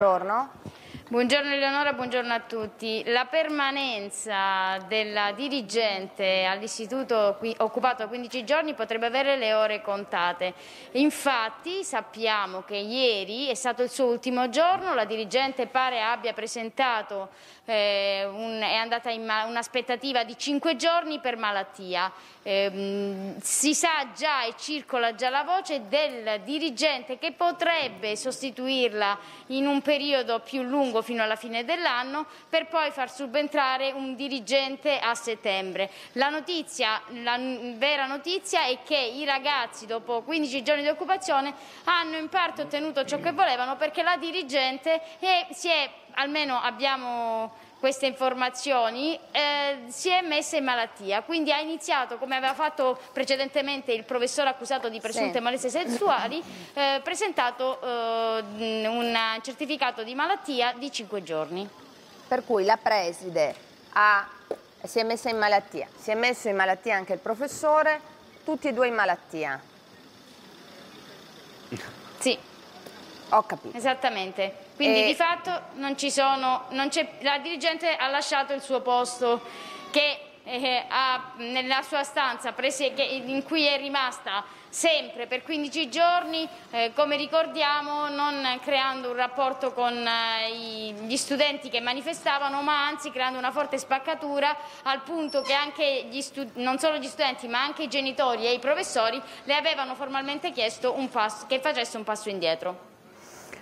Buongiorno. Buongiorno Eleonora, buongiorno a tutti. La permanenza della dirigente all'istituto occupato da 15 giorni potrebbe avere le ore contate. Infatti sappiamo che ieri è stato il suo ultimo giorno, la dirigente pare abbia presentato, eh, un, è andata in un'aspettativa di 5 giorni per malattia. Eh, si sa già e circola già la voce del dirigente che potrebbe sostituirla in un periodo più lungo lungo fino alla fine dell'anno per poi far subentrare un dirigente a settembre. La, notizia, la vera notizia è che i ragazzi dopo 15 giorni di occupazione hanno in parte ottenuto ciò che volevano perché la dirigente è, si è, almeno abbiamo queste informazioni, eh, si è messa in malattia, quindi ha iniziato, come aveva fatto precedentemente il professore accusato di presunte sì. molestie sessuali, eh, presentato eh, un certificato di malattia di 5 giorni. Per cui la preside ha, si è messa in malattia, si è messo in malattia anche il professore, tutti e due in malattia. Sì. Ho capito. Esattamente. Quindi e... Eh, di fatto non ci sono, non la dirigente ha lasciato il suo posto che eh, ha, nella sua stanza prese, che, in cui è rimasta sempre per 15 giorni, eh, come ricordiamo, non creando un rapporto con eh, gli studenti che manifestavano, ma anzi creando una forte spaccatura al punto che anche gli non solo gli studenti, ma anche i genitori e i professori le avevano formalmente chiesto passo, che facesse un passo indietro.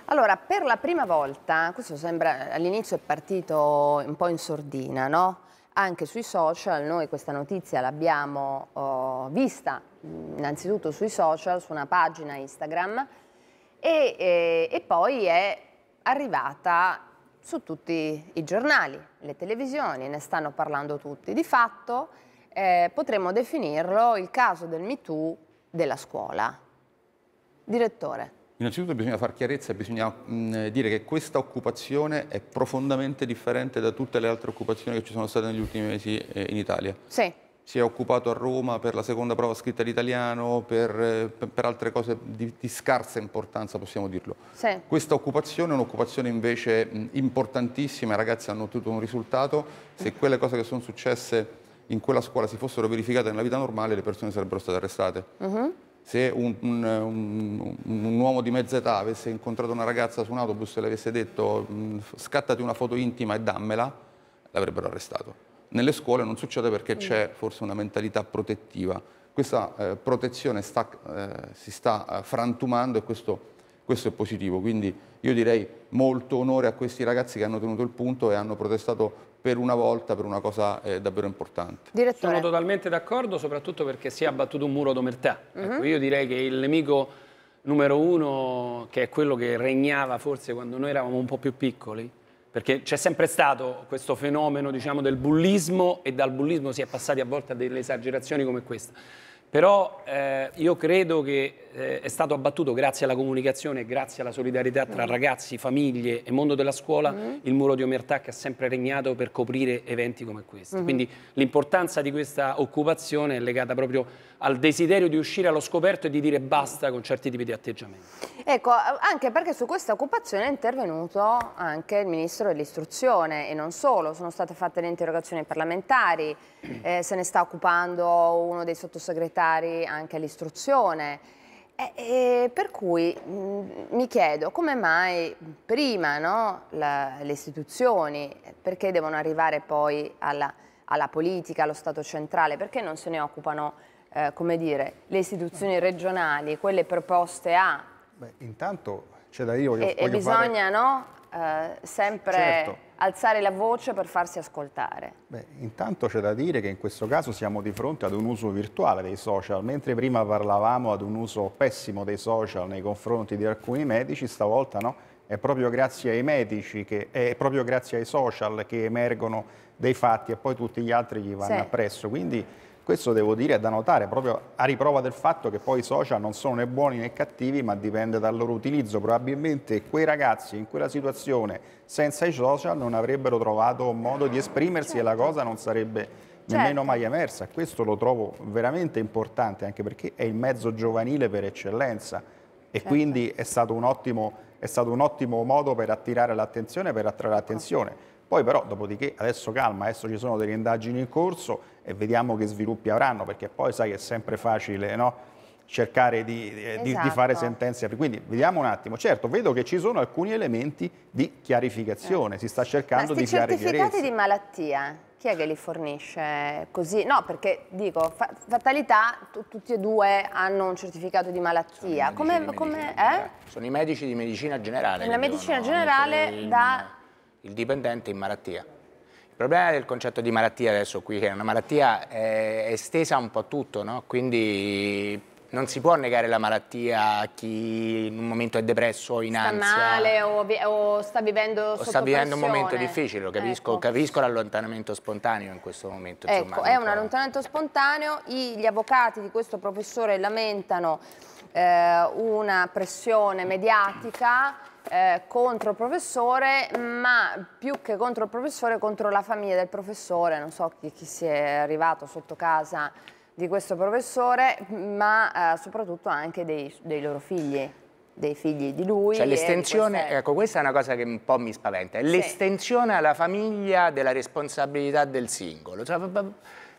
Allora, per la prima volta, questo sembra all'inizio è partito un po' in sordina, no? Anche sui social, noi questa notizia l'abbiamo oh, vista innanzitutto sui social, su una pagina Instagram e, e, e poi è arrivata su tutti i giornali, le televisioni, ne stanno parlando tutti. Di fatto eh, potremmo definirlo il caso del MeToo della scuola. Direttore. Innanzitutto bisogna fare chiarezza e bisogna mh, mm, dire che questa occupazione è profondamente differente da tutte le altre occupazioni che ci sono state negli ultimi mesi eh, in Italia. Sì. Si è occupato a Roma per la seconda prova scritta d'italiano, per, eh, per, altre cose di, di, scarsa importanza, possiamo dirlo. Sì. Questa occupazione è un'occupazione invece mm, importantissima, i ragazzi hanno ottenuto un risultato, se quelle cose che sono successe in quella scuola si fossero verificate nella vita normale le persone sarebbero state arrestate. Uh mm-hmm. -huh se un, un, un, un, uomo di mezza età avesse incontrato una ragazza su un autobus e le avesse detto mm, scattati una foto intima e dammela, l'avrebbero arrestato. Nelle scuole non succede perché mm. c'è forse una mentalità protettiva. Questa eh, protezione sta, eh, si sta eh, frantumando e questo, questo è positivo. Quindi io direi molto onore a questi ragazzi che hanno tenuto il punto e hanno protestato per una volta per una cosa eh, davvero importante. Direttore. Sono totalmente d'accordo, soprattutto perché si è abbattuto un muro d'omertà. Uh mhm. -huh. ecco, io direi che il nemico numero uno, che è quello che regnava forse quando noi eravamo un po' più piccoli, perché c'è sempre stato questo fenomeno diciamo, del bullismo e dal bullismo si è passati a volte a delle esagerazioni come questa. Però eh, io credo che eh, è stato abbattuto grazie alla comunicazione, grazie alla solidarietà tra mm. ragazzi, famiglie e mondo della scuola, mm il muro di omertà che ha sempre regnato per coprire eventi come questo. Mm -hmm. Quindi l'importanza di questa occupazione è legata proprio al desiderio di uscire allo scoperto e di dire basta con certi tipi di atteggiamenti. Ecco, anche perché su questa occupazione è intervenuto anche il Ministro dell'Istruzione e non solo, sono state fatte le interrogazioni parlamentari, eh, se ne sta occupando uno dei sottosegretari anche all'istruzione. E, eh, e eh, per cui mh, mm, mi chiedo come mai prima no, la, le istituzioni, perché devono arrivare poi alla, alla, politica, allo Stato centrale, perché non se ne occupano eh, come dire, le istituzioni regionali, quelle proposte a... Beh, intanto c'è da dire, voglio, e, voglio e bisogna fare... no, eh, sempre certo. alzare la voce per farsi ascoltare. Beh, intanto c'è da dire che in questo caso siamo di fronte ad un uso virtuale dei social, mentre prima parlavamo ad un uso pessimo dei social nei confronti di alcuni medici, stavolta no, è proprio grazie ai medici, che, è proprio grazie ai social che emergono dei fatti e poi tutti gli altri gli vanno sì. appresso. Quindi questo devo dire è da notare, proprio a riprova del fatto che poi i social non sono né buoni né cattivi, ma dipende dal loro utilizzo. Probabilmente quei ragazzi in quella situazione senza i social non avrebbero trovato modo di esprimersi certo. e la certo. cosa non sarebbe Certo. nemmeno mai emersa. Questo lo trovo veramente importante, anche perché è il mezzo giovanile per eccellenza e certo. quindi è stato, ottimo, è stato, un ottimo, modo per attirare l'attenzione, per attrarre l'attenzione. Poi però, dopodiché, adesso calma, adesso ci sono delle indagini in corso e vediamo che sviluppi avranno, perché poi sai che è sempre facile no? cercare di, esatto. di, fare sentenze. Quindi vediamo un attimo. Certo, vedo che ci sono alcuni elementi di chiarificazione, eh. si sta cercando di chiarire. Ma certificati di malattia, chi è che li fornisce così? No, perché dico, fa fatalità, tutti e due hanno un certificato di malattia. Sono i medici, come, di, medicina come, eh? sono i medici di medicina generale. La medicina generale da il dipendente in malattia. Il problema del concetto di malattia adesso qui, che è una malattia eh, è estesa un po' a tutto, no? quindi non si può negare la malattia a chi in un momento è depresso o in sta ansia. male o, o, sta vivendo o sta vivendo pressione. un momento difficile, lo capisco, ecco. capisco l'allontanamento spontaneo in questo momento. Insomma, ecco, è un allontanamento spontaneo, I, gli avvocati di questo professore lamentano eh, una pressione mediatica eh, contro il professore, ma più che contro il professore, contro la famiglia del professore, non so chi, chi si è arrivato sotto casa di questo professore, ma eh, soprattutto anche dei, dei loro figli dei figli di lui. Cioè l'estensione, queste... ecco questa è una cosa che un po' mi spaventa, l'estensione sì. alla famiglia della responsabilità del singolo. Cioè,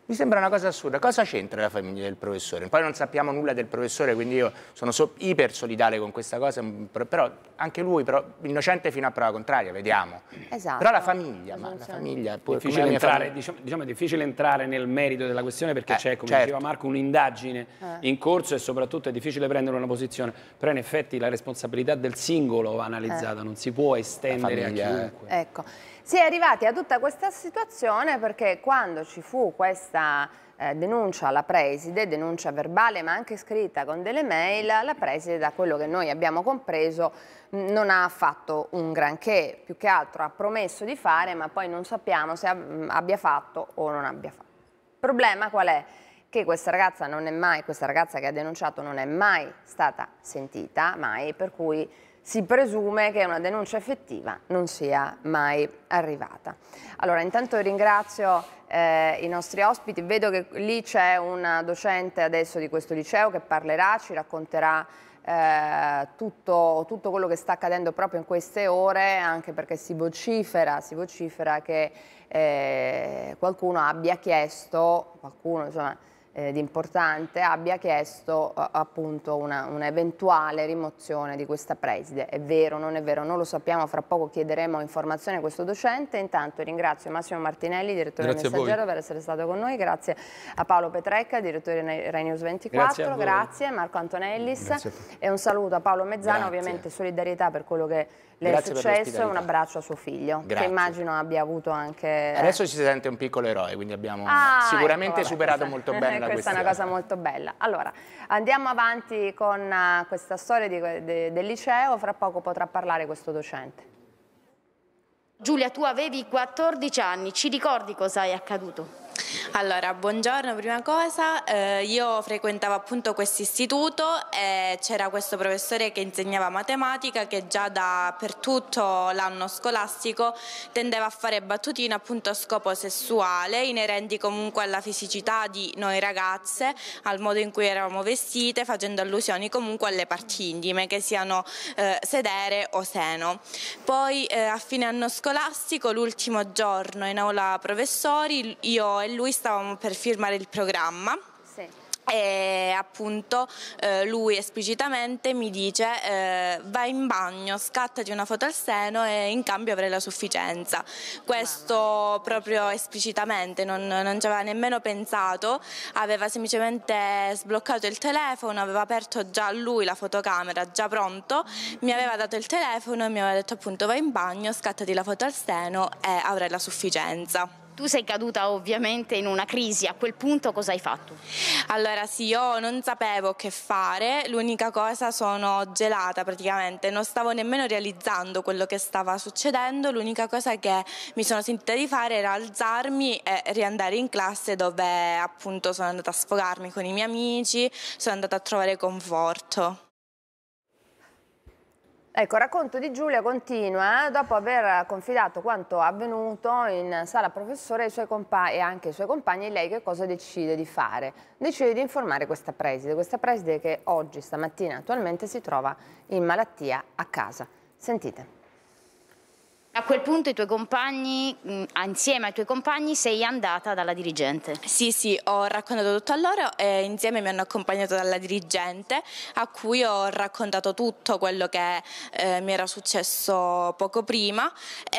mi sembra una cosa assurda. Cosa c'entra la famiglia del professore? Poi non sappiamo nulla del professore, quindi io sono so iper solidale con questa cosa, però anche lui, però, innocente fino a prova contraria, vediamo. Esatto. Però la famiglia, ma la esatto. famiglia... Pur, difficile entrare, famiglia. Diciamo, diciamo, è difficile entrare nel merito della questione perché eh, c'è, come certo. diceva Marco, un'indagine eh. in corso e soprattutto è difficile prendere una posizione, però in effetti la responsabilità del singolo va analizzata, eh. non si può estendere a eh. chiunque. Ecco. Si è arrivati a tutta questa situazione perché quando ci fu questa eh, denuncia alla preside, denuncia verbale ma anche scritta con delle mail, la preside da quello che noi abbiamo compreso non ha fatto un granché, più che altro ha promesso di fare ma poi non sappiamo se mm, abbia fatto o non abbia fatto. Il problema qual è? Che questa ragazza non è mai, questa ragazza che ha denunciato non è mai stata sentita mai, per cui si presume che una denuncia effettiva non sia mai arrivata. Allora, intanto ringrazio eh, i nostri ospiti, vedo che lì c'è una docente adesso di questo liceo che parlerà, ci racconterà eh, tutto, tutto, quello che sta accadendo proprio in queste ore, anche perché si vocifera, si vocifera che eh, qualcuno abbia chiesto, qualcuno insomma, eh, di importante abbia chiesto eh, appunto un'eventuale rimozione di questa preside. È vero, non è vero, non lo sappiamo, fra poco chiederemo informazioni a questo docente. Intanto ringrazio Massimo Martinelli, direttore grazie messaggero per essere stato con noi, grazie a Paolo Petrecca, direttore di Rai News 24, grazie, grazie Marco Antonellis grazie. e un saluto a Paolo Mezzano, ovviamente solidarietà per quello che le Grazie è successo e un abbraccio a suo figlio, Grazie. che immagino abbia avuto anche... Eh, Adesso ci si sente un piccolo eroe, quindi abbiamo ah, sicuramente ecco, superato questa, molto bene la questione. Questa è una cosa molto bella. Allora, andiamo avanti con eh, questa storia di, de, del liceo, fra poco potrà parlare questo docente. Giulia, tu avevi 14 anni, ci ricordi cosa è accaduto? Allora, buongiorno, prima cosa, eh, io frequentavo appunto questo istituto e c'era questo professore che insegnava matematica che già da per tutto l'anno scolastico tendeva a fare battutine appunto a scopo sessuale, inerenti comunque alla fisicità di noi ragazze, al modo in cui eravamo vestite, facendo allusioni comunque alle parti intime, che siano eh, sedere o seno. Poi eh, a fine anno scolastico, l'ultimo giorno in aula professori, io e e lui stavamo per firmare il programma. Sì e appunto eh, lui esplicitamente mi dice eh, vai in bagno, scattati una foto al seno e in cambio avrai la sufficienza. Questo proprio esplicitamente, non, non ci aveva nemmeno pensato, aveva semplicemente sbloccato il telefono, aveva aperto già lui la fotocamera, già pronto, mi aveva dato il telefono e mi aveva detto appunto vai in bagno, scattati la foto al seno e avrai la sufficienza. Tu sei caduta ovviamente in una crisi, a quel punto cosa hai fatto? Allora sì, io non sapevo che fare, l'unica cosa sono gelata praticamente, non stavo nemmeno realizzando quello che stava succedendo, l'unica cosa che mi sono sentita di fare era alzarmi e riandare in classe dove appunto sono andata a sfogarmi con i miei amici, sono andata a trovare conforto. Ecco, il racconto di Giulia continua eh, dopo aver confidato quanto avvenuto in sala professore e anche ai suoi compagni, lei che cosa decide di fare? Decide di informare questa preside, questa preside che oggi, stamattina, attualmente si trova in malattia a casa. Sentite. A quel punto i tuoi compagni, mm, insieme ai tuoi compagni, sei andata dalla dirigente. Sì, sì, ho raccontato tutto a loro e insieme mi hanno accompagnato dalla dirigente a cui ho raccontato tutto quello che eh, mi era successo poco prima e,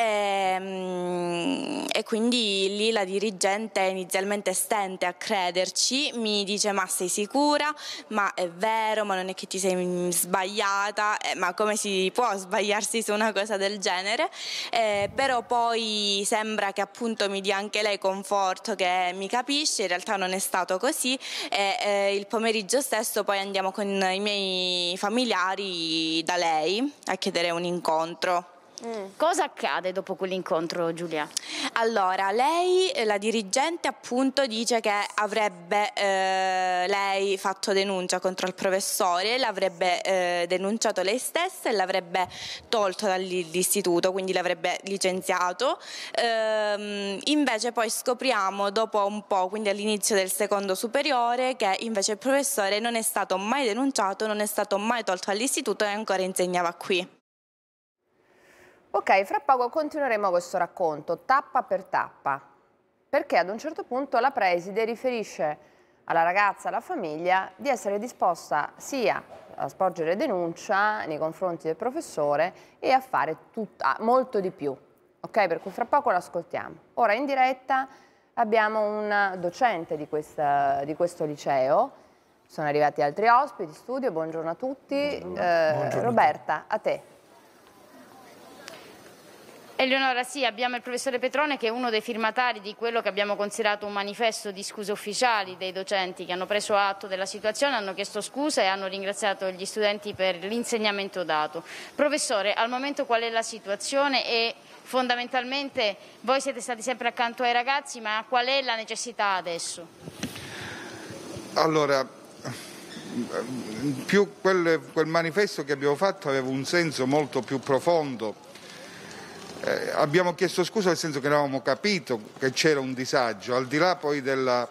ehm, e quindi lì la dirigente inizialmente stente a crederci, mi dice ma sei sicura, ma è vero, ma non è che ti sei sbagliata, eh, ma come si può sbagliarsi su una cosa del genere? eh, però poi sembra che appunto mi dia anche lei conforto che mi capisce, in realtà non è stato così e eh, il pomeriggio stesso poi andiamo con i miei familiari da lei a chiedere un incontro. Mm. Cosa accade dopo quell'incontro, Giulia? Allora, lei, eh, la dirigente, appunto, dice che avrebbe eh, lei fatto denuncia contro il professore, l'avrebbe eh, denunciato lei stessa e l'avrebbe tolto dall'istituto, quindi l'avrebbe licenziato. Ehm, invece, poi scopriamo dopo un po', quindi all'inizio del secondo superiore, che invece il professore non è stato mai denunciato, non è stato mai tolto dall'istituto e ancora insegnava qui. Ok, fra poco continueremo questo racconto, tappa per tappa, perché ad un certo punto la preside riferisce alla ragazza, alla famiglia, di essere disposta sia a sporgere denuncia nei confronti del professore e a fare tutta, molto di più. Ok, per cui fra poco l'ascoltiamo. Ora in diretta abbiamo un docente di, questa, di questo liceo, sono arrivati altri ospiti, studio, buongiorno a tutti. Buongiorno. Eh, buongiorno. Roberta, a te. Eleonora, sì, abbiamo il professore Petrone che è uno dei firmatari di quello che abbiamo considerato un manifesto di scuse ufficiali dei docenti che hanno preso atto della situazione, hanno chiesto scusa e hanno ringraziato gli studenti per l'insegnamento dato. Professore, al momento qual è la situazione e fondamentalmente voi siete stati sempre accanto ai ragazzi, ma qual è la necessità adesso? Allora, più quel, quel manifesto che abbiamo fatto aveva un senso molto più profondo eh, abbiamo chiesto scusa nel senso che non avevamo capito che c'era un disagio, al di là poi della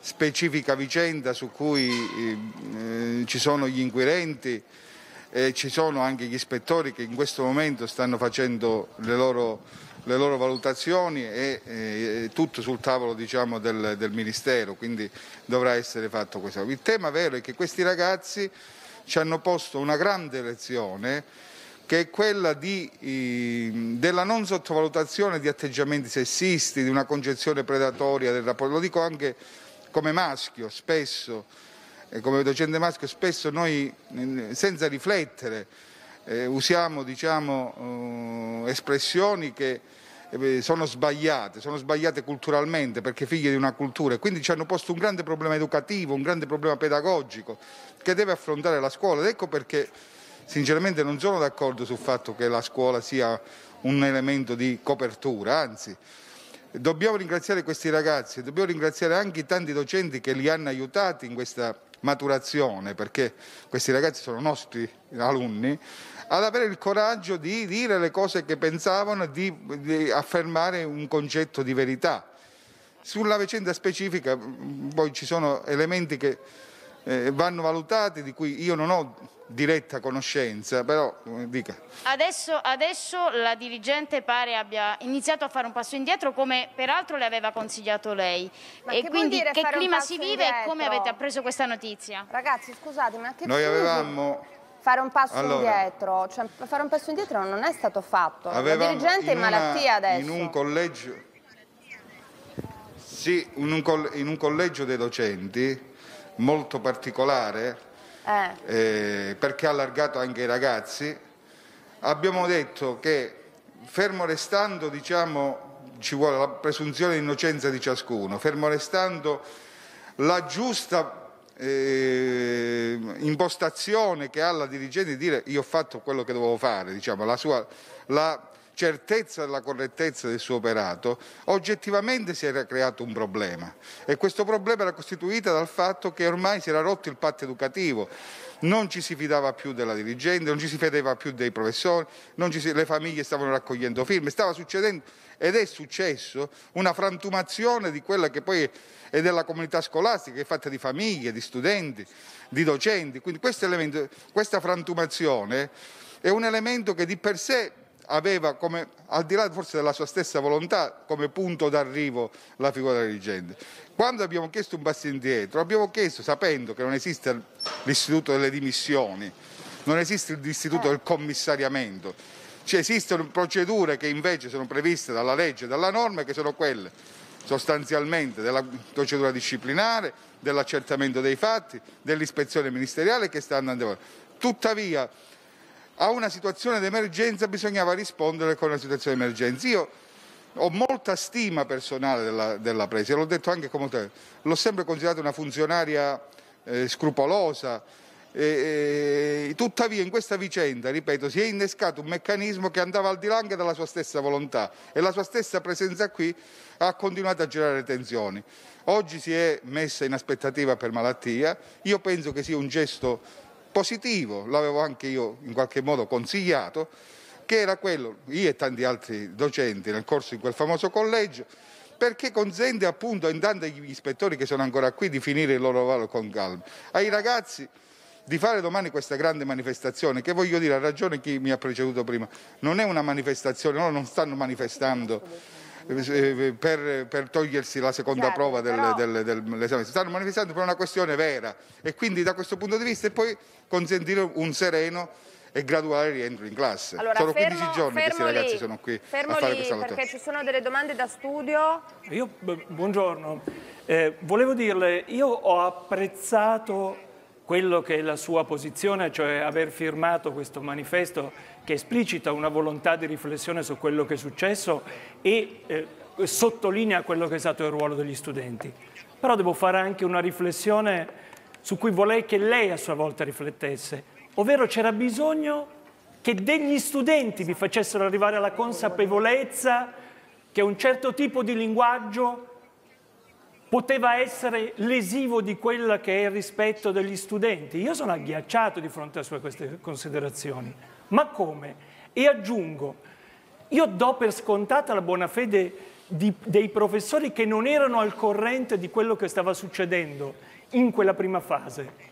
specifica vicenda su cui eh, ci sono gli inquirenti e ci sono anche gli ispettori che in questo momento stanno facendo le loro, le loro valutazioni e, eh, e tutto sul tavolo diciamo, del, del, Ministero, quindi dovrà essere fatto questo. Il tema vero è che questi ragazzi ci hanno posto una grande lezione che è quella di, ehm, della non sottovalutazione di atteggiamenti sessisti, di una concezione predatoria del rapporto. Lo dico anche come maschio, spesso, eh, come docente maschio, spesso noi senza riflettere eh, usiamo diciamo, eh, espressioni che sono sbagliate, sono sbagliate culturalmente perché figlie di una cultura e quindi ci hanno posto un grande problema educativo, un grande problema pedagogico che deve affrontare la scuola ed ecco perché sinceramente non sono d'accordo sul fatto che la scuola sia un elemento di copertura, anzi dobbiamo ringraziare questi ragazzi, dobbiamo ringraziare anche i tanti docenti che li hanno aiutati in questa maturazione, perché questi ragazzi sono nostri alunni, ad avere il coraggio di dire le cose che pensavano, di, di affermare un concetto di verità. Sulla vicenda specifica mm, poi ci sono elementi che eh, vanno valutati, di cui io non ho diretta conoscenza, però eh, dica. Adesso, adesso, la dirigente pare abbia iniziato a fare un passo indietro come peraltro le aveva consigliato lei. Ma e che quindi che clima si vive indietro? e come avete appreso questa notizia? Ragazzi scusate, ma che Noi avevamo fare un passo allora, indietro, cioè, fare un passo indietro non è stato fatto. La dirigente è in malattia una, adesso. In un collegio Sì, in un, coll in un collegio dei docenti molto particolare eh. Eh, perché ha allargato anche i ragazzi. Abbiamo detto che fermo restando diciamo, ci vuole la presunzione di innocenza di ciascuno, fermo restando la giusta eh, impostazione che ha la dirigente di dire io ho fatto quello che dovevo fare, diciamo, la sua, la, certezza della correttezza del suo operato, oggettivamente si era creato un problema e questo problema era costituito dal fatto che ormai si era rotto il patto educativo, non ci si fidava più della dirigente, non ci si fedeva più dei professori, si, le famiglie stavano raccogliendo firme, stava succedendo ed è successo una frantumazione di quella che poi è della comunità scolastica, che è fatta di famiglie, di studenti, di docenti, quindi questo elemento, questa frantumazione è un elemento che di per sé aveva, come, al di là forse della sua stessa volontà, come punto d'arrivo la figura della dirigente. Quando abbiamo chiesto un passo indietro, abbiamo chiesto, sapendo che non esiste l'istituto delle dimissioni, non esiste l'istituto del commissariamento, ci esistono procedure che invece sono previste dalla legge e dalla norma che sono quelle sostanzialmente della procedura disciplinare, dell'accertamento dei fatti, dell'ispezione ministeriale che sta andando avanti. Tuttavia a una situazione d'emergenza bisognava rispondere con una situazione d'emergenza. Io ho molta stima personale della, della Presidio, l'ho detto anche come te, l'ho sempre considerata una funzionaria eh, scrupolosa, e, e, tuttavia in questa vicenda, ripeto, si è innescato un meccanismo che andava al di là anche della sua stessa volontà e la sua stessa presenza qui ha continuato a generare tensioni. Oggi si è messa in aspettativa per malattia, io penso che sia un gesto positivo, l'avevo anche io in qualche modo consigliato, che era quello, io e tanti altri docenti nel corso di quel famoso collegio, perché consente appunto intanto agli ispettori che sono ancora qui di finire il loro lavoro con calma, ai ragazzi di fare domani questa grande manifestazione, che voglio dire, ha ragione chi mi ha preceduto prima, non è una manifestazione, loro non stanno manifestando eh, per, per togliersi la seconda certo, prova del, del, del, dell'esame. Si stanno manifestando per una questione vera e quindi da questo punto di vista e poi consentire un sereno e graduale rientro in classe. Allora, sono fermo, 15 giorni che questi ragazzi lì, sono qui fermo a fare lì, questa lotta. Perché ci sono delle domande da studio. Io, buongiorno, eh, volevo dirle, io ho apprezzato quello che è la sua posizione, cioè aver firmato questo manifesto che esplicita una volontà di riflessione su quello che è successo e eh, sottolinea quello che è stato il ruolo degli studenti. Però devo fare anche una riflessione su cui vorrei che lei a sua volta riflettesse, ovvero c'era bisogno che degli studenti vi facessero arrivare alla consapevolezza che un certo tipo di linguaggio poteva essere lesivo di quello che è il rispetto degli studenti. Io sono agghiacciato di fronte a sue queste considerazioni. Ma come? E aggiungo, io do per scontata la buona fede di, dei professori che non erano al corrente di quello che stava succedendo in quella prima fase.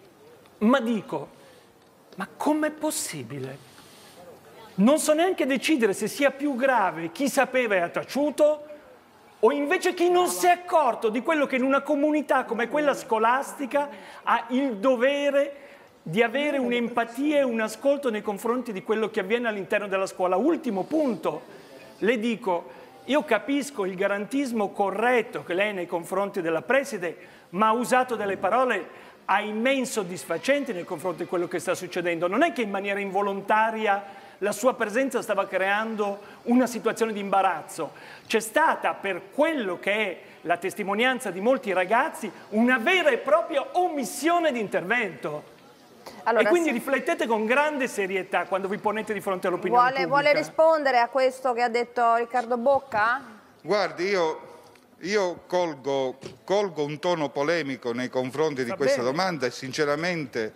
Ma dico, ma com'è possibile? Non so neanche decidere se sia più grave chi sapeva e ha taciuto o invece chi non si è accorto di quello che in una comunità come quella scolastica ha il dovere di di avere un'empatia e un ascolto nei confronti di quello che avviene all'interno della scuola. Ultimo punto, le dico, io capisco il garantismo corretto che lei nei confronti della preside, ma ha usato delle parole ahimè insoddisfacenti nei confronti di quello che sta succedendo. Non è che in maniera involontaria la sua presenza stava creando una situazione di imbarazzo. C'è stata, per quello che è la testimonianza di molti ragazzi, una vera e propria omissione di intervento. Allora, e quindi se... riflettete con grande serietà quando vi ponete di fronte all'opinione vuole, pubblica. Vuole rispondere a questo che ha detto Riccardo Bocca? Guardi, io, io colgo, colgo, un tono polemico nei confronti di Va questa bene. domanda e sinceramente,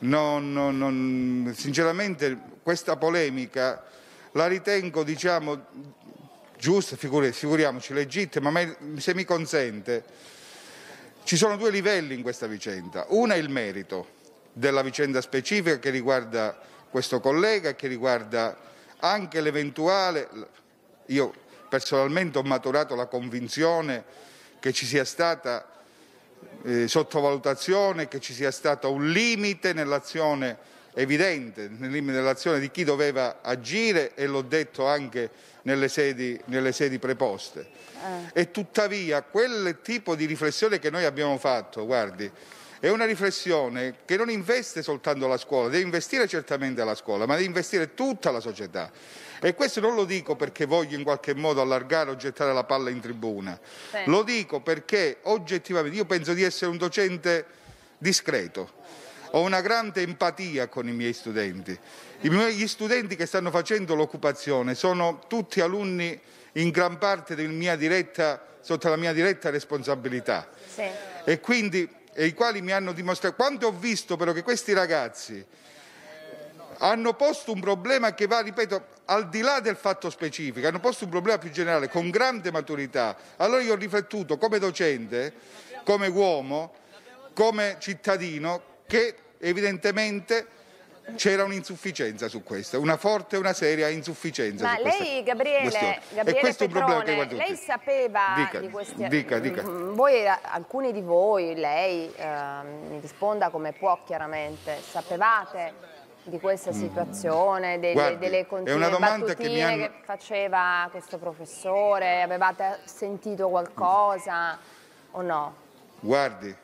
non, non, non, sinceramente, questa polemica la ritengo diciamo, giusta, figuriamoci, legittima, ma se mi consente ci sono due livelli in questa vicenda. Una è il merito della vicenda specifica che riguarda questo collega e che riguarda anche l'eventuale, io personalmente ho maturato la convinzione che ci sia stata eh, sottovalutazione, che ci sia stato un limite nell'azione evidente, nel limite dell'azione di chi doveva agire e l'ho detto anche nelle sedi, nelle sedi preposte. Eh. E tuttavia quel tipo di riflessione che noi abbiamo fatto, guardi, è una riflessione che non investe soltanto la scuola, deve investire certamente la scuola, ma deve investire tutta la società. E questo non lo dico perché voglio in qualche modo allargare o gettare la palla in tribuna, sì. lo dico perché oggettivamente io penso di essere un docente discreto, ho una grande empatia con i miei studenti. Gli studenti che stanno facendo l'occupazione sono tutti alunni in gran parte mia diretta, sotto la mia diretta responsabilità. Sì. E quindi e i quali mi hanno dimostrato, quando ho visto però che questi ragazzi hanno posto un problema che va, ripeto, al di là del fatto specifico, hanno posto un problema più generale, con grande maturità, allora io ho riflettuto come docente, come uomo, come cittadino, che evidentemente c'era un'insufficienza su questa, una forte e una seria insufficienza. Ma lei, Gabriele, Gabriele, e questo Petrone, un problema che lei sapeva dica, di questi... Dica, dica. Mm, voi, alcuni di voi, lei, eh, mi risponda come può chiaramente, sapevate di questa mm. situazione, delle, Guardi, delle continue battutine che, hanno... che, faceva questo professore, avevate sentito qualcosa o no? Guardi,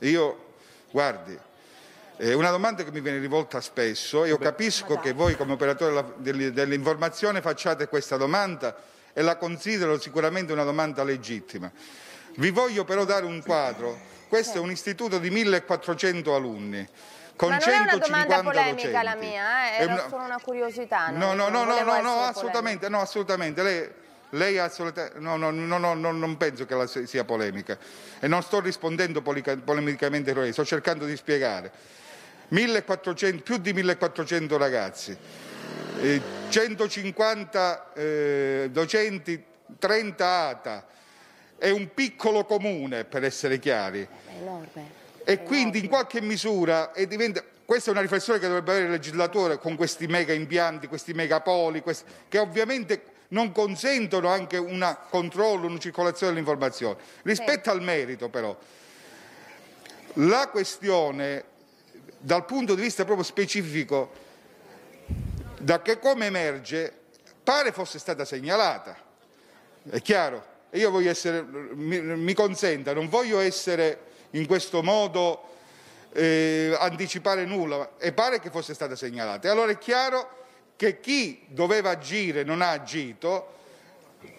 io, guardi, eh, una domanda che mi viene rivolta spesso, io capisco che voi come operatore dell'informazione facciate questa domanda e la considero sicuramente una domanda legittima. Vi voglio però dare un quadro. Questo è un istituto di 1400 alunni con Ma non è una domanda polemica docenti. la mia, eh? era una... solo una curiosità. No, no, no, no, no, no, assolutamente, no, assolutamente. Lei, lei assolutamente, no, no, no, no, non penso che la sia polemica e non sto rispondendo polemicamente a lei, sto cercando di spiegare. 1400, più di 1400 ragazzi, 150 eh, docenti, 30 ATA, è un piccolo comune per essere chiari. Eh, e quindi in qualche misura diventa... Questa è una riflessione che dovrebbe avere il legislatore con questi mega impianti, questi megapoli, questi... che ovviamente non consentono anche un controllo, una circolazione dell'informazione. Rispetto al merito però, la questione dal punto di vista proprio specifico, da che come emerge, pare fosse stata segnalata. È chiaro? io voglio essere, mi, mi consenta, non voglio essere in questo modo eh, anticipare nulla, e pare che fosse stata segnalata. E allora è chiaro che chi doveva agire non ha agito,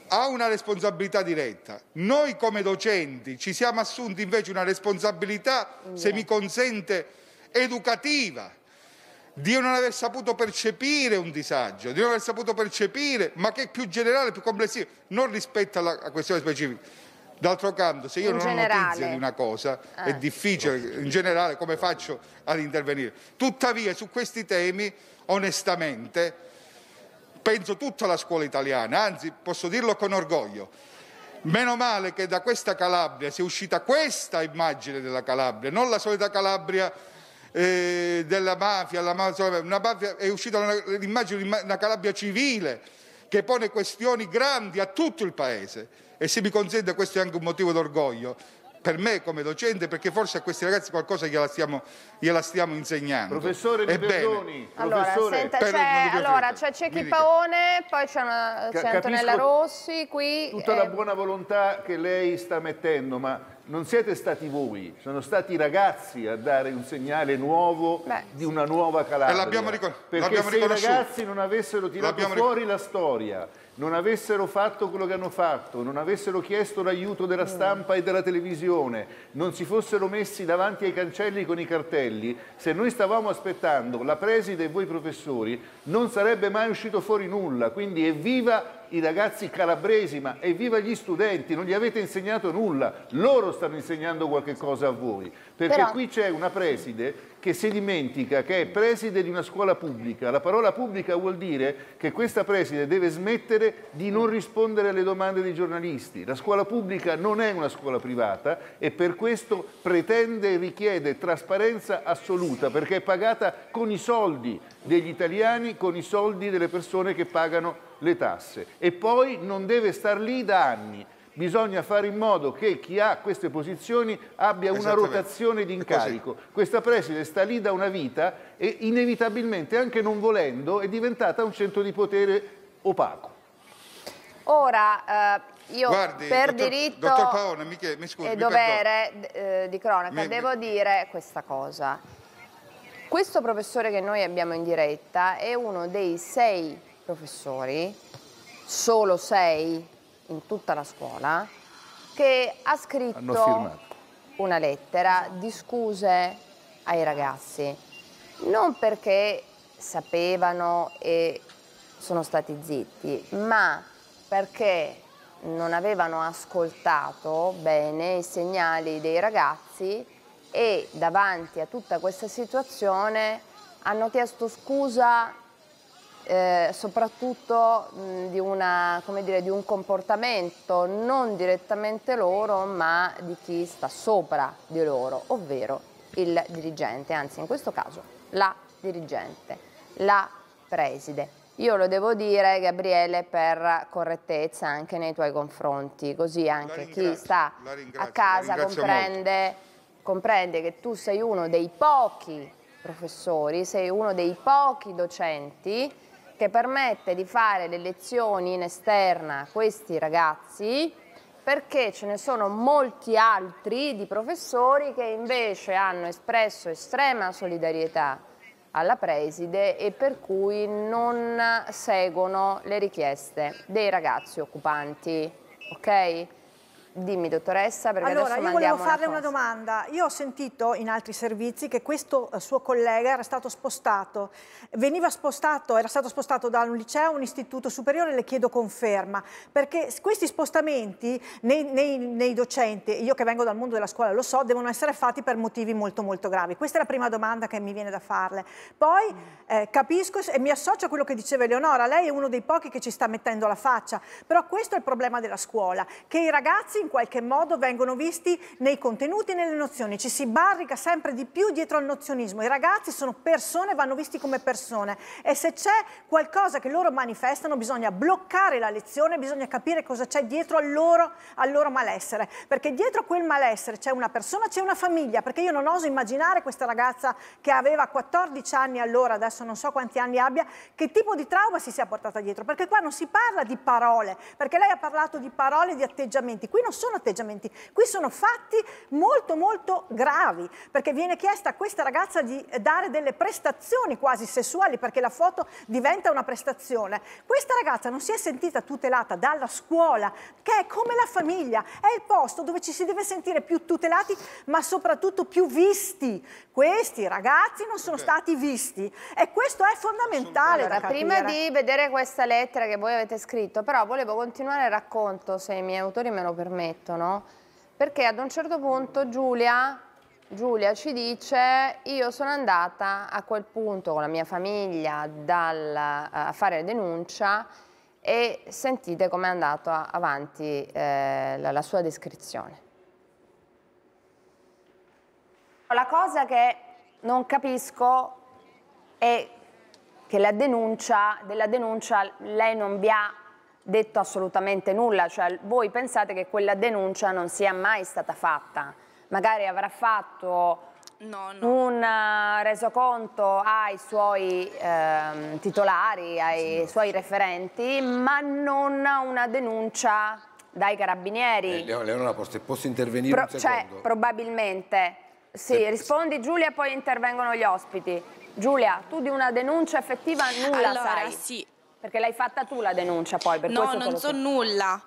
ha una responsabilità diretta. Noi come docenti ci siamo assunti invece una responsabilità, se mi consente, educativa, di non aver saputo percepire un disagio, di non aver saputo percepire, ma che è più generale, più complessivo, non rispetto alla questione specifica. D'altro canto, se io in non generale. ho notizia di una cosa, eh. è ah. difficile in generale come faccio ad intervenire. Tuttavia, su questi temi, onestamente, penso tutta la scuola italiana, anzi posso dirlo con orgoglio, Meno male che da questa Calabria sia uscita questa immagine della Calabria, non la solita Calabria eh, della mafia, mafia, una mafia è uscita l'immagine di una Calabria civile che pone questioni grandi a tutto il Paese e se mi consente questo è anche un motivo d'orgoglio per me come docente, perché forse a questi ragazzi qualcosa gliela stiamo, gliela stiamo insegnando. Professore Ebbene, allora, professore. Senta, c'è, allora, c'è Cecchi Paone, poi c'è, Antonella Rossi qui. Tutta eh... la ehm, buona volontà che lei sta mettendo, ma non siete stati voi, sono stati i ragazzi a dare un segnale nuovo Beh. di una nuova Calabria. E l'abbiamo ricor- perché se i ragazzi non avessero tirato fuori la storia non avessero fatto quello che hanno fatto, non avessero chiesto l'aiuto della mm. stampa e della televisione, non si fossero messi davanti ai cancelli con i cartelli, se noi stavamo aspettando la preside e voi professori, non sarebbe mai uscito fuori nulla. Quindi evviva i ragazzi calabresi, ma evviva gli studenti, non gli avete insegnato nulla, loro stanno insegnando qualche cosa a voi, perché Però... qui c'è una preside che si dimentica che è preside di una scuola pubblica, la parola pubblica vuol dire che questa preside deve smettere di non rispondere alle domande dei giornalisti, la scuola pubblica non è una scuola privata e per questo pretende e richiede trasparenza assoluta perché è pagata con i soldi degli italiani, con i soldi delle persone che pagano le tasse e poi non deve star lì da anni. Bisogna fare in modo che chi ha queste posizioni abbia una rotazione di incarico. Questa preside sta lì da una vita e inevitabilmente, anche non volendo, è diventata un centro di potere opaco. Ora, eh... Io Guardi, per dottor, diritto dottor Paone, mi mi scusi, e dovere eh, di cronaca mi, devo dire questa cosa. Questo professore che noi abbiamo in diretta è uno dei sei professori, solo sei in tutta la scuola, che ha scritto una lettera di scuse ai ragazzi, non perché sapevano e sono stati zitti, ma perché non avevano ascoltato bene i segnali dei ragazzi e davanti a tutta questa situazione hanno chiesto scusa eh, soprattutto mh, mm, di, una, dire, di, un comportamento non direttamente loro ma di chi sta sopra di loro, ovvero il dirigente, anzi in questo caso la dirigente, la preside. Io lo devo dire Gabriele per correttezza anche nei tuoi confronti, così anche chi sta a casa comprende, comprende che tu sei uno dei pochi professori, sei uno dei pochi docenti che permette di fare le lezioni in esterna a questi ragazzi perché ce ne sono molti altri di professori che invece hanno espresso estrema solidarietà alla preside e per cui non seguono le richieste dei ragazzi occupanti. Okay? Dimmi dottoressa, perché allora, adesso mandiamo Allora, io volevo farle una, una, domanda. Io ho sentito in altri servizi che questo eh, suo collega era stato spostato. Veniva spostato, era stato spostato da un liceo a un istituto superiore, le chiedo conferma, perché questi spostamenti nei, nei, nei docenti, io che vengo dal mondo della scuola lo so, devono essere fatti per motivi molto molto gravi. Questa è la prima domanda che mi viene da farle. Poi eh, capisco e mi associo a quello che diceva Eleonora, lei è uno dei pochi che ci sta mettendo la faccia, però questo è il problema della scuola, che i ragazzi in qualche modo vengono visti nei contenuti e nelle nozioni, ci si barrica sempre di più dietro al nozionismo, i ragazzi sono persone, vanno visti come persone e se c'è qualcosa che loro manifestano bisogna bloccare la lezione, bisogna capire cosa c'è dietro al loro, al loro malessere, perché dietro quel malessere c'è una persona, c'è una famiglia, perché io non oso immaginare questa ragazza che aveva 14 anni allora, adesso non so quanti anni abbia, che tipo di trauma si sia portata dietro, perché qua non si parla di parole, perché lei ha parlato di parole, di atteggiamenti, qui non sono atteggiamenti, qui sono fatti molto molto gravi, perché viene chiesta a questa ragazza di dare delle prestazioni quasi sessuali, perché la foto diventa una prestazione. Questa ragazza non si è sentita tutelata dalla scuola, che è come la famiglia, è il posto dove ci si deve sentire più tutelati, ma soprattutto più visti. Questi ragazzi non sono stati visti e questo è fondamentale. Allora, prima di vedere questa lettera che voi avete scritto, però volevo continuare il racconto, se i miei autori me lo permettono permettono, perché ad un certo punto Giulia, Giulia ci dice io sono andata a quel punto con la mia famiglia dal, eh, a fare denuncia e sentite com'è andata avanti eh, la, la sua descrizione. La cosa che non capisco è che la denuncia, della denuncia lei non vi ha detto assolutamente nulla, cioè voi pensate che quella denuncia non sia mai stata fatta, magari avrà fatto no, no. un eh, resoconto ai suoi eh, titolari, ai sì, suoi referenti, ma non una denuncia dai carabinieri. Eh, Leonora, posso, posso intervenire Pro, Cioè, probabilmente. Sì, eh, rispondi Giulia, poi intervengono gli ospiti. Giulia, tu di una denuncia effettiva nulla allora, sai. Sì, perché l'hai fatta tu la denuncia poi? Per no, non so nulla.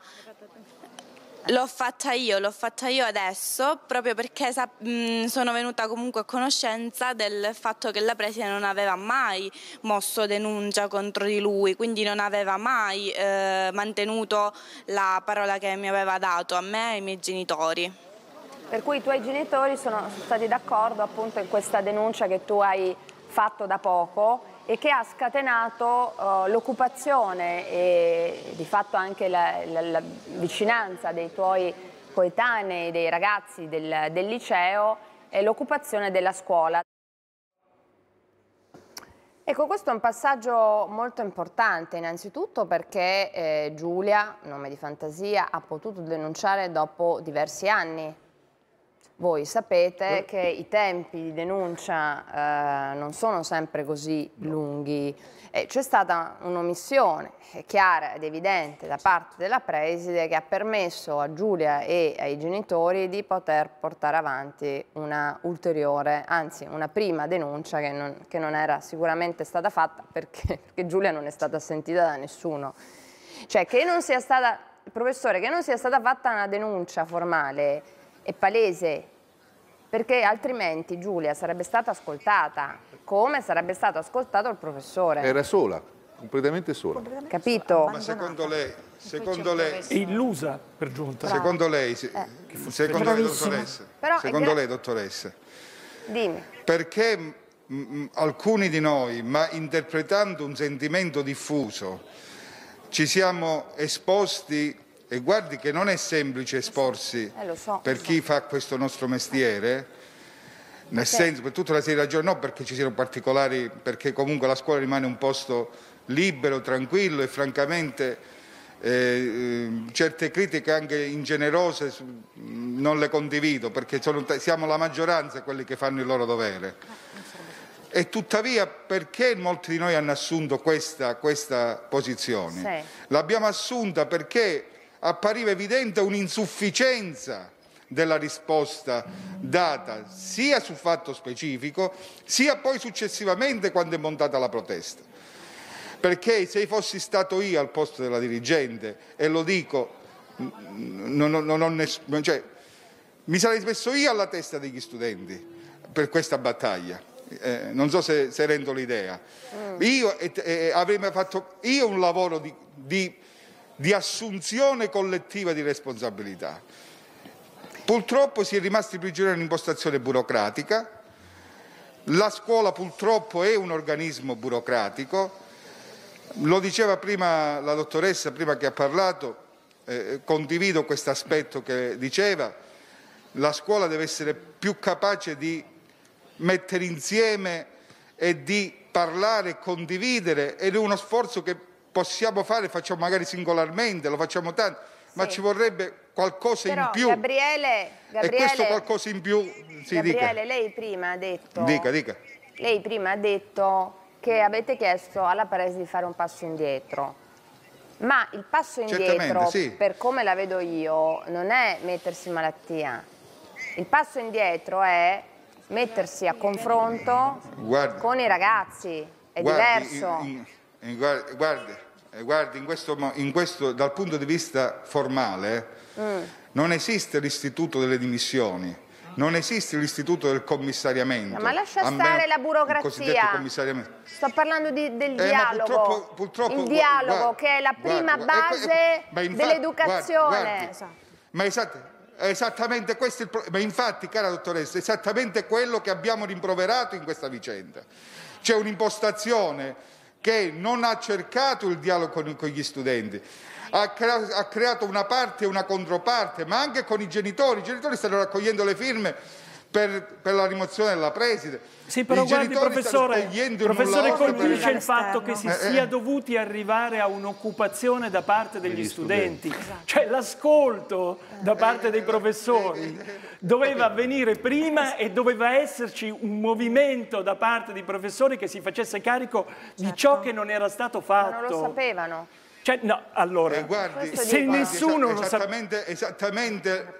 L'ho fatta io, l'ho fatta io adesso, proprio perché mh, mm, sono venuta comunque a conoscenza del fatto che la preside non aveva mai mosso denuncia contro di lui, quindi non aveva mai eh, mantenuto la parola che mi aveva dato a me e ai miei genitori. Per cui i tuoi genitori sono stati d'accordo appunto in questa denuncia che tu hai fatto da poco e che ha scatenato uh, l'occupazione e di fatto anche la, la, la, vicinanza dei tuoi coetanei, dei ragazzi del, del liceo e l'occupazione della scuola. Ecco, questo è un passaggio molto importante innanzitutto perché eh, Giulia, nome di fantasia, ha potuto denunciare dopo diversi anni voi sapete che i tempi di denuncia eh, non sono sempre così lunghi. Eh, C'è stata un'omissione chiara ed evidente da parte della preside che ha permesso a Giulia e ai genitori di poter portare avanti una ulteriore, anzi una prima denuncia che non, che non era sicuramente stata fatta perché, perché Giulia non è stata sentita da nessuno. Cioè che non sia stata, professore, che non sia stata fatta una denuncia formale è palese, perché altrimenti Giulia sarebbe stata ascoltata, come sarebbe stato ascoltato il professore. Era sola, completamente sola. Completamente Capito? Ma secondo lei, secondo lei... È illusa per giunta. Bravo. Secondo lei, se, eh. secondo lei dottoressa, Però secondo lei, dottoressa, dimmi. Perché alcuni di noi, ma interpretando un sentimento diffuso, ci siamo esposti e guardi che non è semplice eh esporsi eh, so, per chi so. fa questo nostro mestiere, nel okay. senso per tutta una serie di ragioni, non perché ci siano particolari, perché comunque la scuola rimane un posto libero, tranquillo e francamente eh, ehm, certe critiche anche ingenerose non le condivido perché sono, siamo la maggioranza quelli che fanno il loro dovere. Eh, e tuttavia perché molti di noi hanno assunto questa, questa posizione? Sì. L'abbiamo assunta perché appariva evidente un'insufficienza della risposta data sia sul fatto specifico sia poi successivamente quando è montata la protesta. Perché se fossi stato io al posto della dirigente, e lo dico, non, non, non, cioè, mi sarei messo io alla testa degli studenti per questa battaglia. Eh, non so se, se rendo l'idea. Mm. Io eh, avrei fatto io un lavoro di, di di assunzione collettiva di responsabilità. Purtroppo si è rimasti prigionieri di un'impostazione burocratica, la scuola purtroppo è un organismo burocratico, lo diceva prima la dottoressa, prima che ha parlato, eh, condivido questo aspetto che diceva, la scuola deve essere più capace di mettere insieme e di parlare e condividere ed è uno sforzo che possiamo fare, facciamo magari singolarmente, lo facciamo tanto, sì. ma ci vorrebbe qualcosa Però, in più. Gabriele, Gabriele, e questo qualcosa in più sì, Gabriele, dica. lei prima ha detto. Dica, dica. Lei prima ha detto che avete chiesto alla Paresi di fare un passo indietro. Ma il passo indietro, sì. per come la vedo io, non è mettersi in malattia. Il passo indietro è mettersi a confronto guarda, con i ragazzi. È guardi, diverso. In, in, in, guarda, guarda. Eh, guardi, in questo, in questo, dal punto di vista formale mm. non esiste l'istituto delle dimissioni, non esiste l'istituto del commissariamento. Ma lascia stare la burocrazia. Sto parlando di, del eh, dialogo. Purtroppo, purtroppo, Il dialogo guarda, che è la prima guarda, ecco, ecco, base dell'educazione. Esatto. ma esatto. Esattamente questo il problema. Ma infatti, cara dottoressa, è esattamente quello che abbiamo rimproverato in questa vicenda. C'è un'impostazione che non ha cercato il dialogo con, con gli studenti, ha, crea- ha creato una parte e una controparte, ma anche con i genitori. I genitori stanno raccogliendo le firme per, per la rimozione della preside. Sì, però I guardi, professore, professore colpisce il fatto che si eh, eh. sia eh. dovuti arrivare a un'occupazione da parte degli studenti. studenti. Esatto. Cioè l'ascolto da parte dei eh, professori eh, doveva avvenire prima e doveva esserci un movimento da parte dei professori che si facesse carico certo. di ciò che non era stato fatto. Ma non lo sapevano. Cioè, no, allora, eh, guardi, se guardi, nessuno lo sapeva... Esattamente, esattamente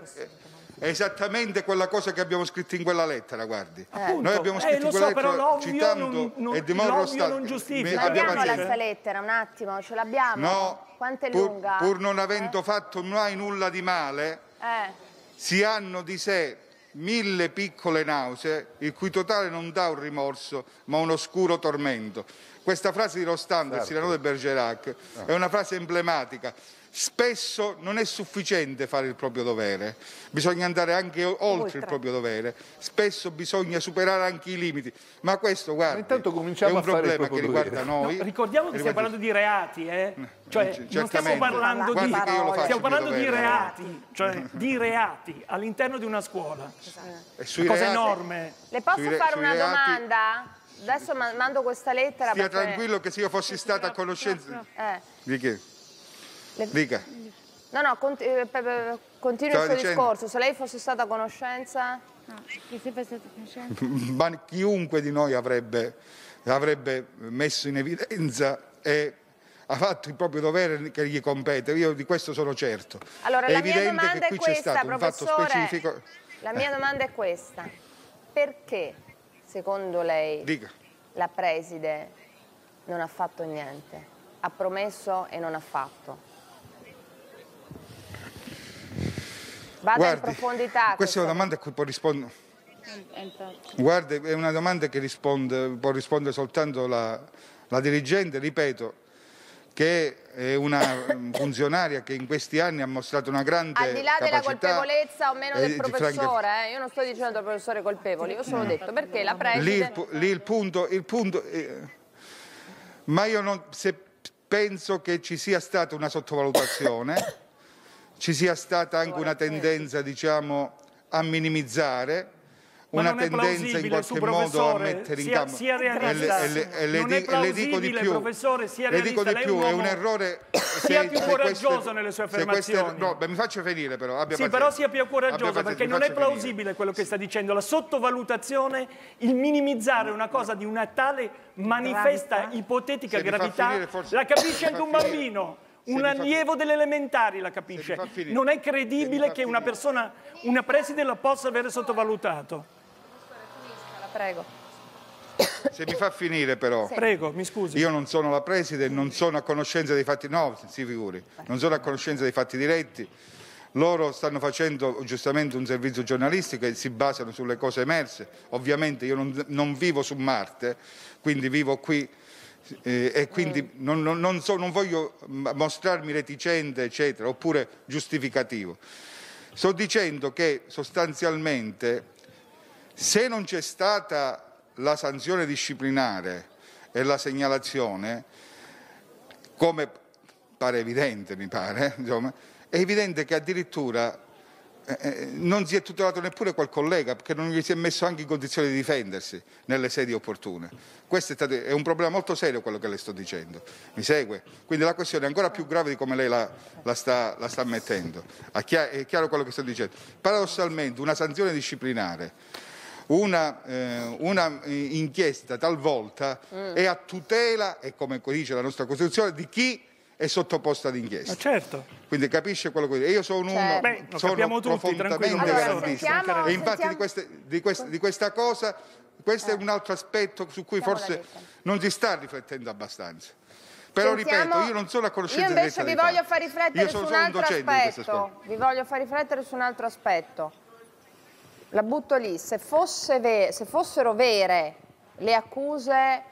è esattamente quella cosa che abbiamo scritto in quella lettera, guardi. Eh. Noi abbiamo eh, scritto in quella so, lettera citando non, e dimorro stato. Non giustifica. Abbiamo la sua lettera, un attimo, ce l'abbiamo. No, quanto è pur, lunga? Pur non eh? avendo eh? fatto mai nulla di male, eh. si hanno di sé mille piccole nausee, il cui totale non dà un rimorso, ma un oscuro tormento. Questa frase di Rostand, certo. Cyrano de Bergerac, ah. è una frase emblematica Spesso non è sufficiente fare il proprio dovere, bisogna andare anche oltre, oltre. il proprio dovere, spesso bisogna superare anche i limiti, ma questo guarda, è un problema che riguarda dovere. noi. No, ricordiamo che stiamo parlando di reati, eh? cioè, non stiamo parlando, di... Stiamo parlando di, reati, cioè di reati all'interno di una scuola, esatto. cosa reati... enorme. Le posso re... fare una reati... domanda? Adesso mando questa lettera. Stia perché... tranquillo che se io fossi stata a conoscenza... Eh. Di che? Le... Dica. No, no, cont eh, continui Stavo il suo dicendo... discorso. Se lei fosse stata a conoscenza... No, chi Ma chiunque di noi avrebbe, avrebbe messo in evidenza e ha fatto il proprio dovere che gli compete, io di questo sono certo. Allora, è la mia domanda è questa, professore. La mia eh. domanda è questa. Perché, secondo lei, Dica. la preside non ha fatto niente? Ha promesso e non ha fatto? Vada Guardi, in profondità. Questa è una domanda a cui può rispondere. Guardi, è una domanda che risponde, può rispondere soltanto la, la dirigente, ripeto, che è una mm, funzionaria che in questi anni ha mostrato una grande Al di là della colpevolezza o meno del professore, eh, io non sto dicendo al professore colpevole, io sono no. detto perché la preside... Lì il, lì il punto... Il punto eh, ma io non, se, penso che ci sia stata una sottovalutazione ci sia stata anche una tendenza diciamo, a minimizzare, una tendenza in qualche modo a mettere in campo. Sia, sia e, le, e, le, di, e le, dico di più, le dico di più, è un errore. Sia più coraggioso queste, nelle sue affermazioni. Queste, no, mi faccio finire però. Abbia sì, pazienza. però sia più coraggioso abbia perché non è plausibile finire. quello che sta dicendo. La sottovalutazione, il minimizzare una cosa di una tale manifesta gravità. ipotetica se gravità, la capisce anche un bambino un allievo delle elementari la capisce. Non è credibile che una persona, una preside la possa avere sottovalutato. Prego. Se mi fa finire però. Prego, mi scusi. Io non sono la preside, non sono a conoscenza dei fatti, no, si figuri, non sono a conoscenza dei fatti diretti. Loro stanno facendo giustamente un servizio giornalistico e si basano sulle cose emerse. Ovviamente io non, non vivo su Marte, quindi vivo qui eh, e eh. quindi non, non, non, so, non voglio mostrarmi reticente, eccetera, oppure giustificativo. Sto dicendo che sostanzialmente se non c'è stata la sanzione disciplinare e la segnalazione, come pare evidente, mi pare, eh, insomma, è evidente che addirittura eh, eh, non si è tutelato neppure quel collega perché non gli si è messo anche in condizione di difendersi nelle sedi opportune. Questo è, stato, è un problema molto serio quello che le sto dicendo, mi segue? Quindi la questione è ancora più grave di come lei la, la sta, la sta mettendo, è chiaro quello che sto dicendo. Paradossalmente una sanzione disciplinare una, eh, una, inchiesta talvolta mm. è a tutela, e come dice la nostra Costituzione, di chi è sottoposta ad inchiesta. certo. Quindi capisce quello che dico. Io sono uno, certo. beh, sono tutti, profondamente garantista. Allora, e infatti sentiamo... di, queste, di, queste, di, questa cosa, questo eh. è un altro aspetto su cui sentiamo forse non si sta riflettendo abbastanza. Però ripeto, io non sono a conoscenza Io invece vi voglio far riflettere su un altro aspetto. Vi voglio far riflettere su un altro aspetto. La butto lì, se, fosse ve... se fossero vere le accuse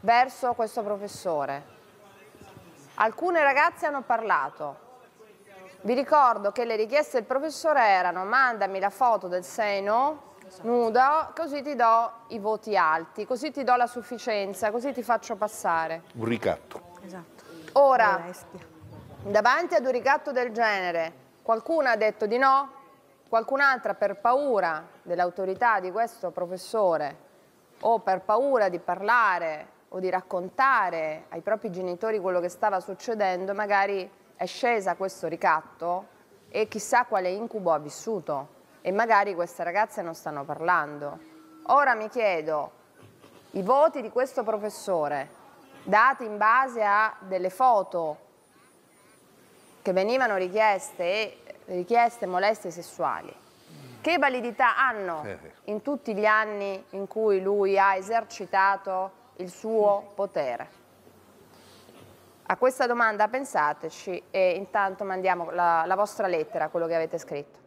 verso questo professore, Alcune ragazze hanno parlato. Vi ricordo che le richieste del professore erano mandami la foto del seno nudo, così ti do i voti alti, così ti do la sufficienza, così ti faccio passare. Un ricatto. Esatto. Ora, davanti ad un ricatto del genere, qualcuno ha detto di no? Qualcun'altra per paura dell'autorità di questo professore o per paura di parlare o di raccontare ai propri genitori quello che stava succedendo, magari è scesa questo ricatto e chissà quale incubo ha vissuto e magari queste ragazze non stanno parlando. Ora mi chiedo, i voti di questo professore, dati in base a delle foto che venivano richieste e richieste molestie sessuali, che validità hanno in tutti gli anni in cui lui ha esercitato il suo potere? A questa domanda pensateci e intanto mandiamo la, la vostra lettera, quello che avete scritto.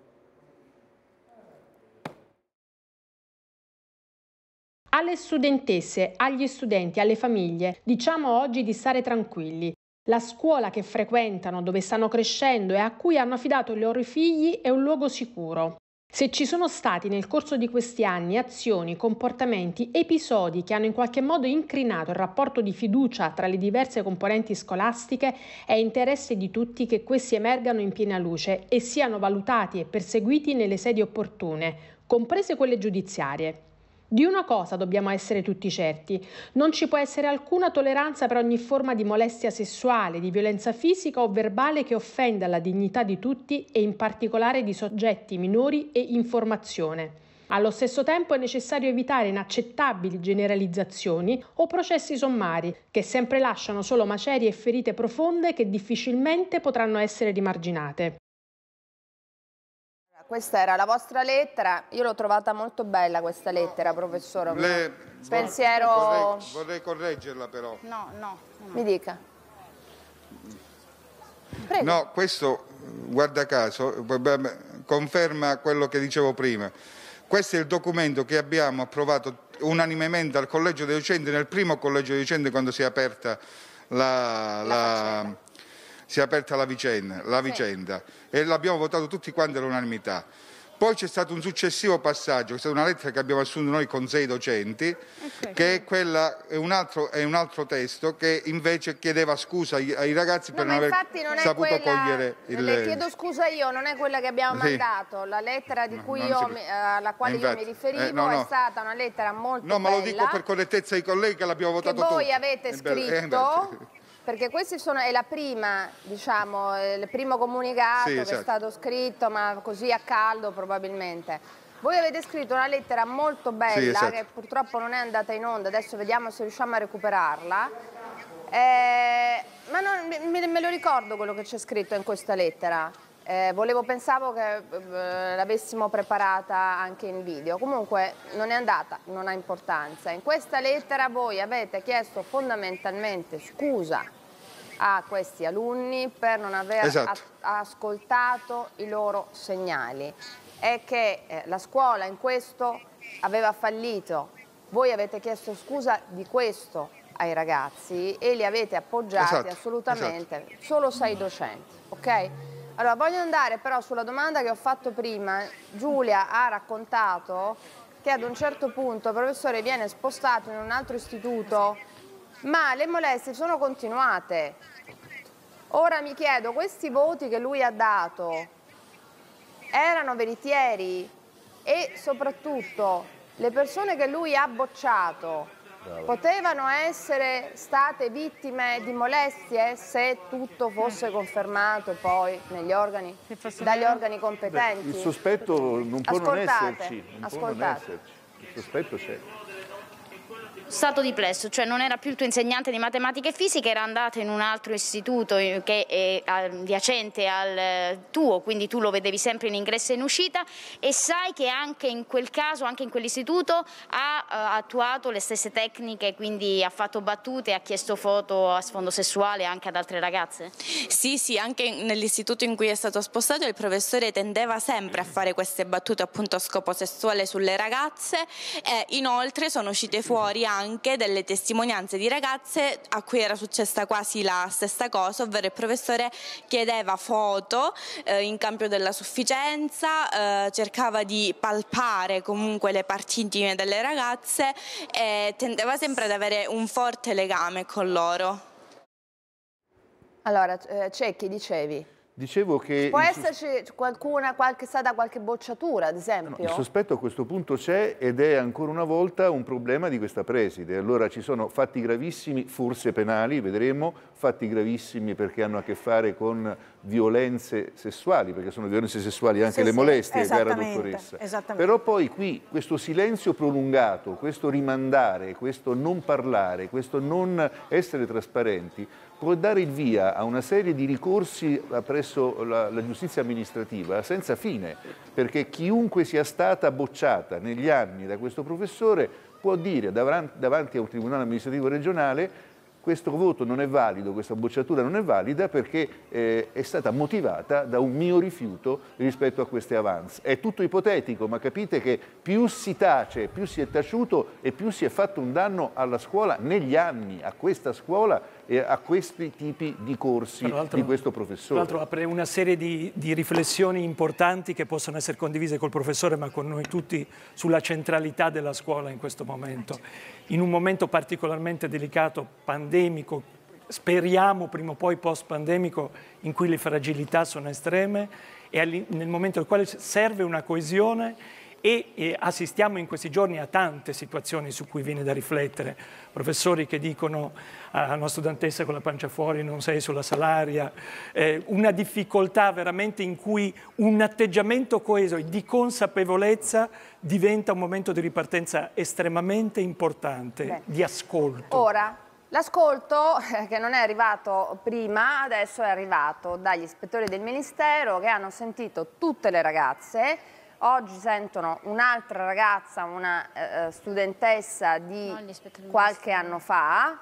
Alle studentesse, agli studenti, alle famiglie, diciamo oggi di stare tranquilli. La scuola che frequentano, dove stanno crescendo e a cui hanno affidato i loro figli è un luogo sicuro. Se ci sono stati nel corso di questi anni azioni, comportamenti, episodi che hanno in qualche modo incrinato il rapporto di fiducia tra le diverse componenti scolastiche, è interesse di tutti che questi emergano in piena luce e siano valutati e perseguiti nelle sedi opportune, comprese quelle giudiziarie. Di una cosa dobbiamo essere tutti certi, non ci può essere alcuna tolleranza per ogni forma di molestia sessuale, di violenza fisica o verbale che offenda la dignità di tutti e in particolare di soggetti minori e in formazione. Allo stesso tempo è necessario evitare inaccettabili generalizzazioni o processi sommari, che sempre lasciano solo macerie e ferite profonde che difficilmente potranno essere rimarginate questa era la vostra lettera, io l'ho trovata molto bella questa lettera, professore. Le... Pensiero... Vorrei, vorrei, correggerla però. No, no, no. Mi dica. Prego. No, questo, guarda caso, conferma quello che dicevo prima. Questo è il documento che abbiamo approvato unanimemente al collegio dei docenti, nel primo collegio dei docenti quando si è aperta la, la, la si è aperta la vicenda, la vicenda e l'abbiamo votato tutti quanti all'unanimità. Poi c'è stato un successivo passaggio, questa è una lettera che abbiamo assunto noi con sei docenti, okay. che è, quella, è, un altro, è, un altro, testo che invece chiedeva scusa ai, ai ragazzi no, per non aver non saputo quella, cogliere il... Le chiedo scusa io, non è quella che abbiamo sì. mandato, la lettera no, io, si... Eh, alla quale Infatti, io mi eh, riferivo eh, no, è stata una lettera molto No, bella, ma lo dico per correttezza ai colleghi che l'abbiamo votato che voi tutti. avete eh, scritto... Perché questa è la prima, diciamo, il primo comunicato sì, che certo. è stato scritto, ma così a caldo probabilmente. Voi avete scritto una lettera molto bella sì, esatto. che purtroppo non è andata in onda, adesso vediamo se riusciamo a recuperarla. Eh, ma non, me, me, lo ricordo quello che c'è scritto in questa lettera. Eh, volevo, pensavo che eh, l'avessimo preparata anche in video, comunque non è andata, non ha importanza. In questa lettera voi avete chiesto fondamentalmente scusa a questi alunni per non aver esatto. ascoltato i loro segnali e che eh, la scuola in questo aveva fallito. Voi avete chiesto scusa di questo ai ragazzi e li avete appoggiati esatto. esatto. assolutamente, esatto. solo sei docenti, ok? Allora, voglio andare però sulla domanda che ho fatto prima. Giulia ha raccontato che ad un certo punto il professore viene spostato in un altro istituto, ma le molestie sono continuate. Ora mi chiedo, questi voti che lui ha dato erano veritieri? E soprattutto, le persone che lui ha bocciato Potevano essere state vittime di molestie se tutto fosse confermato poi organi, dagli organi competenti? Beh, il sospetto non può non esserci. Non può Non esserci. Il sospetto c'è stato diplesso, cioè non era più il tuo insegnante di matematica e fisica, era andato in un altro istituto eh, che è eh, adiacente al eh, tuo, quindi tu lo vedevi sempre in ingresso e in uscita e sai che anche in quel caso, anche in quell'istituto ha attuato le stesse tecniche, quindi ha fatto battute, ha chiesto foto a sfondo sessuale anche ad altre ragazze? Sì, sì, anche nell'istituto in cui è stato spostato il professore tendeva sempre a fare queste battute appunto a scopo sessuale sulle ragazze e inoltre sono uscite fuori anche anche delle testimonianze di ragazze a cui era successa quasi la stessa cosa, ovvero il professore chiedeva foto eh, in cambio della sufficienza, eh, cercava di palpare comunque le parti intime delle ragazze e tendeva sempre ad avere un forte legame con loro. Allora, eh, Cecchi, dicevi? Dicevo che... Può esserci qualcuna, qualche, stata qualche bocciatura, ad esempio? No, il sospetto a questo punto c'è ed è ancora una volta un problema di questa preside. Allora ci sono fatti gravissimi, forse penali, vedremo, fatti gravissimi perché hanno a che fare con violenze sessuali, perché sono violenze sessuali anche sì, le molestie, cara dottoressa. Esattamente. Però poi qui questo silenzio prolungato, questo rimandare, questo non parlare, questo non essere trasparenti, può dare il via a una serie di ricorsi presso la, la, giustizia amministrativa senza fine, perché chiunque sia stata bocciata negli anni da questo professore può dire davanti, davanti a un tribunale amministrativo regionale questo voto non è valido, questa bocciatura non è valida perché eh, è stata motivata da un mio rifiuto rispetto a queste avance. È tutto ipotetico, ma capite che più si tace, più si è taciuto e più si è fatto un danno alla scuola negli anni, a questa scuola eh, a questi tipi di corsi di questo professore. Tra l'altro apre una serie di, di riflessioni importanti che possono essere condivise col professore ma con noi tutti sulla centralità della scuola in questo momento. In un momento particolarmente delicato, pandemico, speriamo prima o poi post pandemico in cui le fragilità sono estreme e nel momento in cui serve una coesione e, e eh, assistiamo in questi giorni a tante situazioni su cui viene da riflettere. Professori che dicono a una studentessa con la pancia fuori non sei sulla salaria, eh, una difficoltà veramente in cui un atteggiamento coeso e di consapevolezza diventa un momento di ripartenza estremamente importante, Beh. di ascolto. Ora, L'ascolto, eh, che non è arrivato prima, adesso è arrivato dagli ispettori del Ministero che hanno sentito tutte le ragazze oggi sentono un'altra ragazza, una eh, eh studentessa di no, qualche anno fa,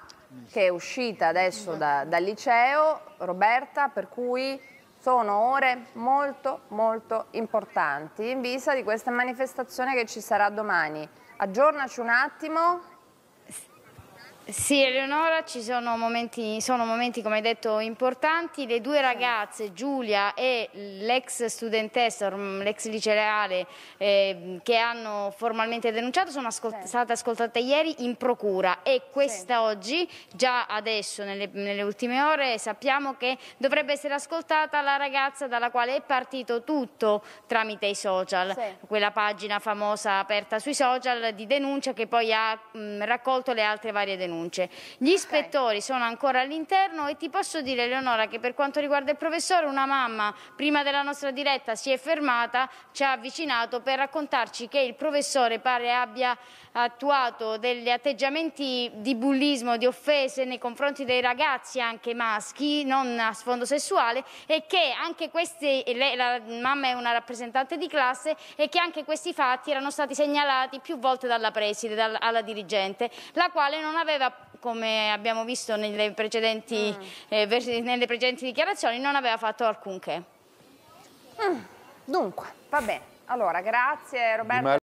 che è uscita adesso da, dal liceo, Roberta, per cui sono ore molto molto importanti in vista di questa manifestazione che ci sarà domani. Aggiornaci un attimo. Sì, Eleonora, ci sono momenti, sono momenti, come hai detto, importanti. Le due certo. ragazze, Giulia e l'ex studentessa, l'ex liceale, eh, che hanno formalmente denunciato, sono ascolt certo. state ascoltate ieri in procura e questa sì. oggi, già adesso, nelle, nelle, ultime ore, sappiamo che dovrebbe essere ascoltata la ragazza dalla quale è partito tutto tramite i social, sì. quella pagina famosa aperta sui social di denuncia che poi ha mh, raccolto le altre varie denunce denunce. Gli ispettori okay. sono ancora all'interno e ti posso dire, Leonora, che per quanto riguarda il professore, una mamma prima della nostra diretta si è fermata, ci ha avvicinato per raccontarci che il professore pare abbia attuato degli atteggiamenti di bullismo, di offese nei confronti dei ragazzi anche maschi, non a sfondo sessuale e che anche questi, lei, la mamma è una rappresentante di classe e che anche questi fatti erano stati segnalati più volte dalla preside, dalla, alla dirigente, la quale non aveva come abbiamo visto nelle precedenti, mm. eh, nelle precedenti dichiarazioni, non aveva fatto alcunché. Mm. Dunque, va bene. Allora, grazie Roberto.